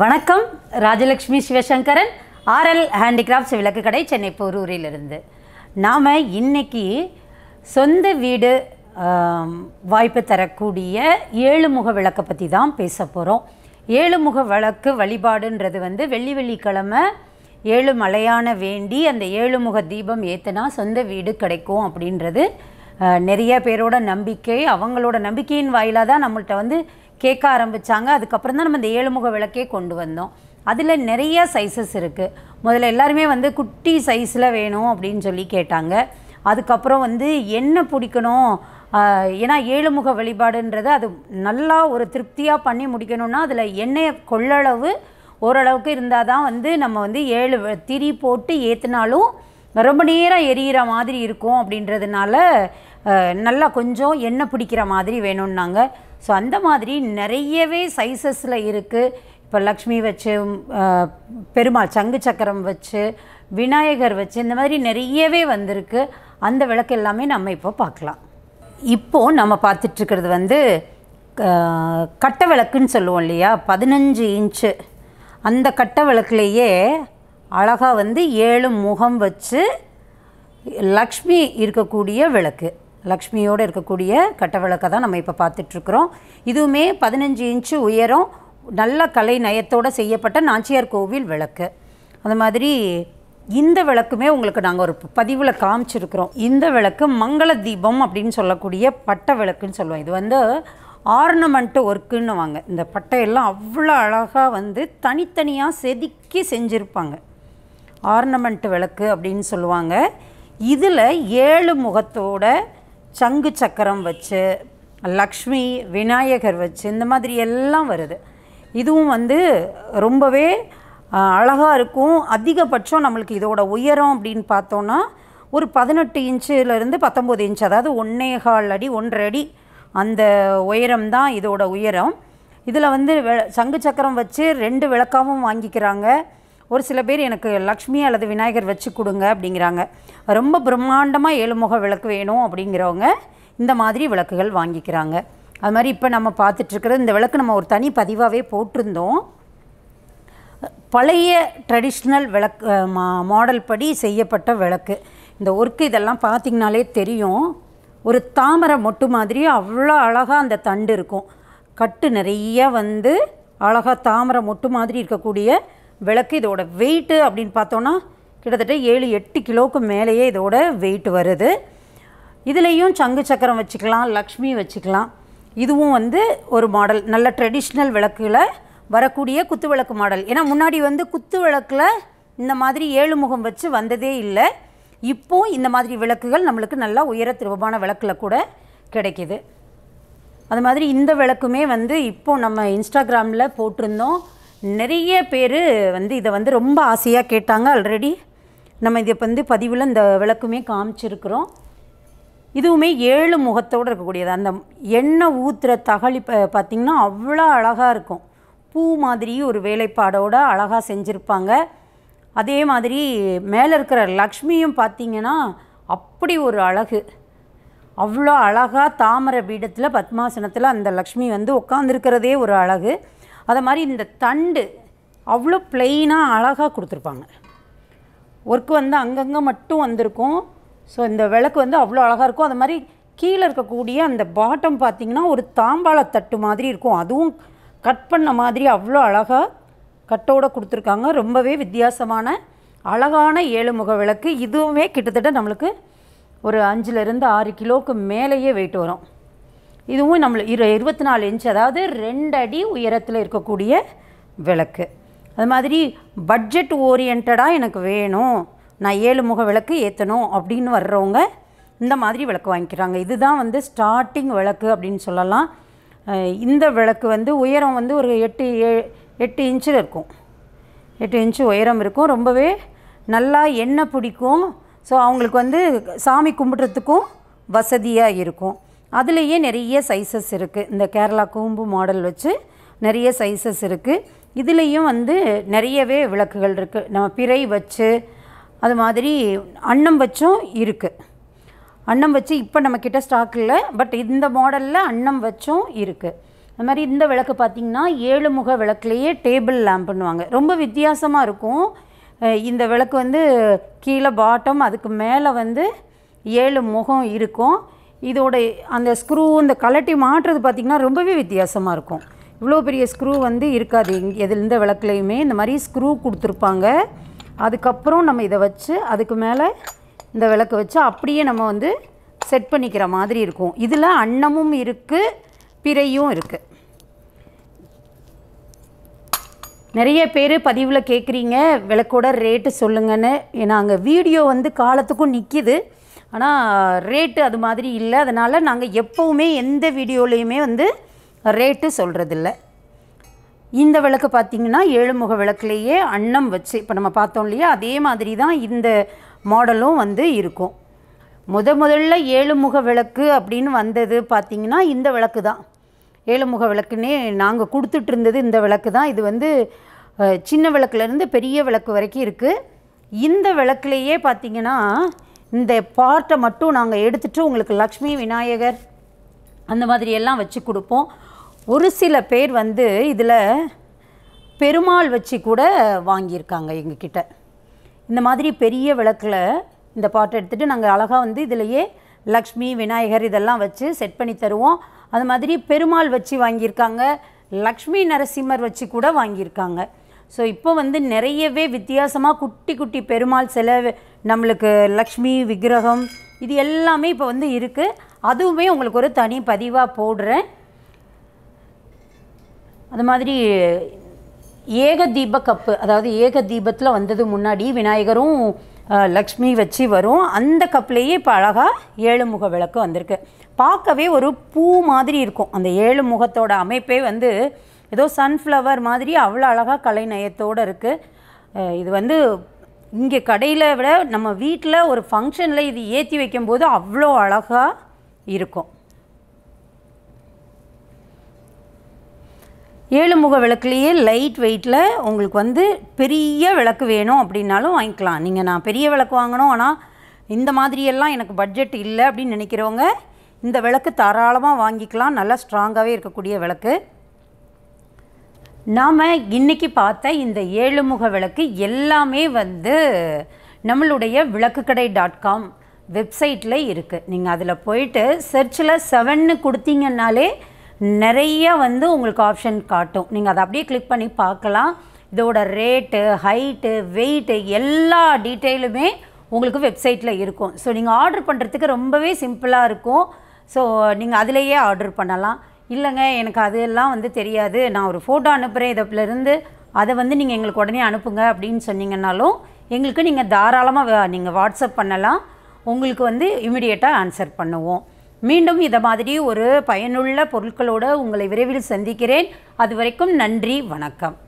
வணக்கம் Rajalakshmi Sivasankaran RL handicrafts விளக்கு கடை சென்னை போரூரிலிருந்து நாம் இன்றைக்கி சொந்த வீடு வாய்ப்பு தரக்கூடிய ஏழுமுக விளக்கை பற்றி தான் பேச போகிறோம் ஏழுமுக விளக்கு வழிபாடுன்றது வந்து வெள்ளி வெள்ளிக்கிழமை ஏழு மலையான வேண்டி அந்த ஏழுமுக தீபம் ஏற்றுனா சொந்த வீடு கிடைக்கும் அப்படின்றது நிறைய பேரோட நம்பிக்கை அவங்களோட நம்பிக்கையின் வாயிலாக தான் நம்மள்கிட்ட வந்து கேட்க ஆரம்பித்தாங்க அதுக்கப்புறம் தான் நம்ம இந்த ஏழுமுக விளக்கே கொண்டு வந்தோம் அதில் நிறைய சைஸஸ் இருக்குது முதல்ல எல்லாருமே வந்து குட்டி சைஸில் வேணும் அப்படின்னு சொல்லி கேட்டாங்க அதுக்கப்புறம் வந்து என்ன பிடிக்கணும் ஏன்னா ஏழுமுக வழிபாடுன்றது அது நல்லா ஒரு திருப்தியாக பண்ணி முடிக்கணும்னா அதில் எண்ணெய் கொள்ளளவு ஓரளவுக்கு இருந்தால் தான் வந்து நம்ம வந்து ஏழு திரி போட்டு ஏற்றினாலும் ரொம்ப நேரம் எரியிற மாதிரி இருக்கும் அப்படின்றதுனால நல்லா கொஞ்சம் எண்ணெய் பிடிக்கிற மாதிரி வேணும்னாங்க ஸோ அந்த மாதிரி நிறையவே சைஸஸில் இருக்குது இப்போ லக்ஷ்மி வச்சு பெருமாள் சங்கு சக்கரம் வச்சு விநாயகர் வச்சு இந்த மாதிரி நிறையவே வந்திருக்கு அந்த விளக்கு எல்லாமே நம்ம இப்போ பார்க்கலாம் இப்போது நம்ம பார்த்துட்ருக்கிறது வந்து கட்ட விளக்குன்னு சொல்லுவோம் இல்லையா பதினஞ்சு இன்ச்சு அந்த கட்ட விளக்குலேயே அழகாக வந்து ஏழு முகம் வச்சு லக்ஷ்மி இருக்கக்கூடிய விளக்கு லக்ஷ்மியோடு இருக்கக்கூடிய கட்டவிளக்கை தான் நம்ம இப்போ பார்த்துட்ருக்குறோம் இதுவுமே பதினஞ்சு இன்ச்சு உயரம் நல்ல கலை நயத்தோடு செய்யப்பட்ட நாச்சியார் கோவில் விளக்கு அந்த மாதிரி இந்த விளக்குமே உங்களுக்கு நாங்கள் ஒரு பதிவில் காமிச்சிருக்கிறோம் இந்த விளக்கு மங்கள தீபம் அப்படின்னு சொல்லக்கூடிய பட்டை விளக்குன்னு சொல்லுவோம் இது வந்து ஆர்னமெண்ட்டு ஒர்க்குன்னு வாங்க இந்த பட்டையெல்லாம் அவ்வளோ அழகாக வந்து தனித்தனியாக செதுக்கி செஞ்சுருப்பாங்க ஆர்னமெண்ட் விளக்கு அப்படின்னு சொல்லுவாங்க இதில் ஏழு முகத்தோட சங்கு சக்கரம் வச்சு லக்ஷ்மி விநாயகர் வச்சு இந்த மாதிரி எல்லாம் வருது இதுவும் வந்து ரொம்பவே அழகாக இருக்கும் அதிகபட்சம் நம்மளுக்கு இதோட உயரம் அப்படின்னு பார்த்தோன்னா ஒரு பதினெட்டு இன்ச்சுலேருந்து பத்தொம்போது இன்ச் அதாவது ஒன்றே கால் அடி ஒன்றரை அடி அந்த உயரம் தான் இதோட உயரம் இதில் வந்து வெ சங்கு சக்கரம் வச்சு ரெண்டு விளக்காகவும் வாங்கிக்கிறாங்க ஒரு சில பேர் எனக்கு லக்ஷ்மி அல்லது விநாயகர் வச்சு கொடுங்க அப்படிங்கிறாங்க ரொம்ப பிரம்மாண்டமாக ஏழுமுக விளக்கு வேணும் அப்படிங்கிறவங்க இந்த மாதிரி விளக்குகள் வாங்கிக்கிறாங்க அது மாதிரி இப்போ நம்ம பார்த்துட்ருக்கிறது இந்த விளக்கு நம்ம ஒரு தனி பதிவாகவே போட்டிருந்தோம் பழைய ட்ரெடிஷ்னல் விளக்கு மா மாடல் படி செய்யப்பட்ட விளக்கு இந்த ஒர்க்கு இதெல்லாம் பார்த்திங்கனாலே தெரியும் ஒரு தாமரை மொட்டு மாதிரி அவ்வளோ அழகாக அந்த தண்டு இருக்கும் கட்டு நிறைய வந்து அழகாக தாமரை மொட்டு மாதிரி இருக்கக்கூடிய விளக்கு இதோட வெயிட்டு அப்படின்னு பார்த்தோன்னா கிட்டத்தட்ட ஏழு எட்டு கிலோவுக்கு மேலேயே இதோட வெயிட் வருது இதுலேயும் சங்கு சக்கரம் வச்சுக்கலாம் லக்ஷ்மி வச்சுக்கலாம் இதுவும் வந்து ஒரு மாடல் நல்ல ட்ரெடிஷ்னல் விளக்கில் வரக்கூடிய குத்து விளக்கு மாடல் ஏன்னா முன்னாடி வந்து குத்து விளக்கில் இந்த மாதிரி ஏழு முகம் வச்சு வந்ததே இல்லை இப்போது இந்த மாதிரி விளக்குகள் நம்மளுக்கு நல்லா உயர திருபமான விளக்கில் கூட கிடைக்கிது அது மாதிரி இந்த விளக்குமே வந்து இப்போது நம்ம இன்ஸ்டாகிராமில் போட்டிருந்தோம் நிறைய பேர் வந்து இதை வந்து ரொம்ப ஆசையாக கேட்டாங்க ஆல்ரெடி நம்ம இதை வந்து பதிவில் இந்த விளக்குமே காமிச்சிருக்கிறோம் இதுவுமே ஏழு முகத்தோடு இருக்கக்கூடியது அந்த எண்ணெய் ஊற்றுற தகழி பார்த்திங்கன்னா அவ்வளோ அழகாக இருக்கும் பூ மாதிரி ஒரு வேலைப்பாடோடு அழகாக செஞ்சுருப்பாங்க அதே மாதிரி மேலே இருக்கிற லக்ஷ்மியும் பார்த்திங்கன்னா அப்படி ஒரு அழகு அவ்வளோ அழகாக தாமரை பீடத்தில் பத்மாசனத்தில் அந்த லக்ஷ்மி வந்து உட்காந்துருக்கிறதே ஒரு அழகு அதை மாதிரி இந்த தண்டு அவ்வளோ பிளெயினாக அழகாக கொடுத்துருப்பாங்க ஒர்க் வந்து அங்கங்கே மட்டும் வந்திருக்கும் ஸோ இந்த விளக்கு வந்து அவ்வளோ அழகாக இருக்கும் அது மாதிரி கீழே இருக்கக்கூடிய அந்த பாட்டம் பார்த்திங்கன்னா ஒரு தாம்பாள தட்டு மாதிரி இருக்கும் அதுவும் கட் பண்ண மாதிரி அவ்வளோ அழகாக கட்டோடு கொடுத்துருக்காங்க ரொம்பவே வித்தியாசமான அழகான ஏழுமுக விளக்கு இதுவுமே கிட்டத்தட்ட நம்மளுக்கு ஒரு அஞ்சுலேருந்து ஆறு கிலோவுக்கு மேலேயே வெயிட் வரும் இதுவும் நம்மள இரு இருபத்தி நாலு இன்ச் அதாவது ரெண்டு அடி உயரத்தில் இருக்கக்கூடிய விளக்கு அது மாதிரி பட்ஜெட் ஓரியன்டாக எனக்கு வேணும் நான் ஏழு முக விளக்கு ஏற்றணும் அப்படின்னு வர்றவங்க இந்த மாதிரி விளக்கு வாங்கிக்கிறாங்க இதுதான் வந்து ஸ்டார்டிங் விளக்கு அப்படின்னு சொல்லலாம் இந்த விளக்கு வந்து உயரம் வந்து ஒரு எட்டு ஏ எட்டு இன்ச்சில் இருக்கும் எட்டு இன்ச்சு உயரம் இருக்கும் ரொம்பவே நல்லா எண்ணெய் பிடிக்கும் ஸோ அவங்களுக்கு வந்து சாமி கும்பிட்றதுக்கும் வசதியாக இருக்கும் அதுலேயே நிறைய சைஸஸ் இருக்குது இந்த கேரளா கூம்பு மாடல் வச்சு நிறைய சைஸஸ் இருக்குது இதுலேயும் வந்து நிறையவே விளக்குகள் இருக்குது நம்ம பிறை வச்சு அது மாதிரி அன்னம் வச்சும் இருக்குது அன்னம் வச்சு இப்போ நம்மக்கிட்ட ஸ்டாக் இல்லை பட் இந்த மாடலில் அன்னம் வச்சும் இருக்குது அது மாதிரி இந்த விளக்கு பார்த்திங்கன்னா ஏழு முக விளக்குலேயே டேபிள் லேம்ப் பண்ணுவாங்க ரொம்ப வித்தியாசமாக இருக்கும் இந்த விளக்கு வந்து கீழே பாட்டம் அதுக்கு மேலே வந்து ஏழு முகம் இருக்கும் இதோட அந்த ஸ்க்ரூ இந்த கலட்டி மாட்டுறது பார்த்திங்கன்னா ரொம்பவே வித்தியாசமாக இருக்கும் இவ்வளோ பெரிய ஸ்க்ரூ வந்து இருக்காது எதில் இந்த விளக்குலையுமே இந்த மாதிரி ஸ்க்ரூ கொடுத்துருப்பாங்க அதுக்கப்புறம் நம்ம இதை வச்சு அதுக்கு மேலே இந்த விளக்கு வச்சு அப்படியே நம்ம வந்து செட் பண்ணிக்கிற மாதிரி இருக்கும் இதில் அன்னமும் இருக்குது பிறையும் இருக்குது நிறைய பேர் பதிவில் கேட்குறீங்க விளக்கோட ரேட்டு சொல்லுங்கன்னு ஏன்னா அங்கே வீடியோ வந்து காலத்துக்கும் நிற்கிது ஆனால் ரேட்டு அது மாதிரி இல்லை அதனால் நாங்கள் எப்போவுமே எந்த வீடியோலேயுமே வந்து ரேட்டு சொல்கிறதில்ல இந்த விளக்கு பார்த்திங்கன்னா ஏழுமுக விளக்குலேயே அன்னம் வச்சு இப்போ நம்ம பார்த்தோம் இல்லையா அதே மாதிரி தான் இந்த மாடலும் வந்து இருக்கும் முத முதல்ல ஏழுமுக விளக்கு அப்படின்னு வந்தது பார்த்திங்கன்னா இந்த விளக்கு தான் ஏழுமுக விளக்குன்னே நாங்கள் கொடுத்துட்டு இருந்தது இந்த விளக்கு தான் இது வந்து சின்ன விளக்குலேருந்து பெரிய விளக்கு வரைக்கும் இருக்குது இந்த விளக்குலேயே பார்த்திங்கன்னா இந்த பார்ட்டை மட்டும் நாங்கள் எடுத்துகிட்டு உங்களுக்கு லக்ஷ்மி விநாயகர் அந்த மாதிரி எல்லாம் வச்சு கொடுப்போம் ஒரு சில பேர் வந்து இதில் பெருமாள் வச்சு கூட வாங்கியிருக்காங்க எங்கக்கிட்ட இந்த மாதிரி பெரிய விளக்கில் இந்த பாட்டை எடுத்துகிட்டு நாங்கள் அழகாக வந்து இதிலையே லக்ஷ்மி விநாயகர் இதெல்லாம் வச்சு செட் பண்ணி தருவோம் அது மாதிரி பெருமாள் வச்சு வாங்கியிருக்காங்க லக்ஷ்மி நரசிம்மர் வச்சு கூட வாங்கியிருக்காங்க ஸோ இப்போ வந்து நிறையவே வித்தியாசமாக குட்டி குட்டி பெருமாள் சிலை நம்மளுக்கு லக்ஷ்மி விக்கிரகம் இது எல்லாமே இப்போ வந்து இருக்குது அதுவுமே உங்களுக்கு ஒரு தனி பதிவாக போடுறேன் அது மாதிரி ஏக தீப கப்பு அதாவது ஏக தீபத்தில் வந்தது முன்னாடி விநாயகரும் லக்ஷ்மி வச்சு வரும் அந்த கப்லேயே இப்போ அழகாக ஏழு முக விளக்கு வந்திருக்கு பார்க்கவே ஒரு பூ மாதிரி இருக்கும் அந்த ஏழு முகத்தோட அமைப்பே வந்து ஏதோ சன்ஃப்ளவர் மாதிரி அவ்வளோ அழகாக கலை நயத்தோடு இருக்குது இது வந்து இங்கே கடையில் விட நம்ம வீட்டில் ஒரு ஃபங்க்ஷனில் இது ஏற்றி வைக்கும்போது அவ்வளோ அழகாக இருக்கும் ஏழுமுக விளக்குலேயே லைட் வெயிட்டில் உங்களுக்கு வந்து பெரிய விளக்கு வேணும் அப்படின்னாலும் வாங்கிக்கலாம் நீங்கள் நான் பெரிய விளக்கு வாங்கணும் ஆனால் இந்த மாதிரியெல்லாம் எனக்கு பட்ஜெட் இல்லை அப்படின்னு நினைக்கிறவங்க இந்த விளக்கு தாராளமாக வாங்கிக்கலாம் நல்லா ஸ்ட்ராங்காகவே இருக்கக்கூடிய விளக்கு நாம் இன்றைக்கி பார்த்த இந்த ஏழு முக விளக்கு எல்லாமே வந்து நம்மளுடைய விளக்கு கடை டாட் காம் வெப்சைட்டில் இருக்குது நீங்கள் அதில் போயிட்டு சர்ச்சில் செவன்னு கொடுத்தீங்கன்னாலே நிறைய வந்து உங்களுக்கு ஆப்ஷன் காட்டும் நீங்கள் அதை அப்படியே கிளிக் பண்ணி பார்க்கலாம் இதோட ரேட்டு ஹைட்டு வெயிட்டு எல்லா டீட்டெயிலுமே உங்களுக்கு வெப்சைட்டில் இருக்கும் ஸோ நீங்கள் ஆர்டர் பண்ணுறதுக்கு ரொம்பவே சிம்பிளாக இருக்கும் ஸோ நீங்கள் அதிலேயே ஆர்டர் பண்ணலாம் இல்லைங்க எனக்கு அதெல்லாம் வந்து தெரியாது நான் ஒரு ஃபோட்டோ அனுப்புகிறேன் இதிலேருந்து அதை வந்து நீங்கள் எங்களுக்கு உடனே அனுப்புங்க அப்படின்னு சொன்னீங்கன்னாலும் எங்களுக்கு நீங்கள் தாராளமாக நீங்கள் வாட்ஸ்அப் பண்ணலாம் உங்களுக்கு வந்து இமிடியேட்டாக ஆன்சர் பண்ணுவோம் மீண்டும் இதை மாதிரி ஒரு பயனுள்ள பொருட்களோடு உங்களை விரைவில் சந்திக்கிறேன் அது வரைக்கும் நன்றி வணக்கம்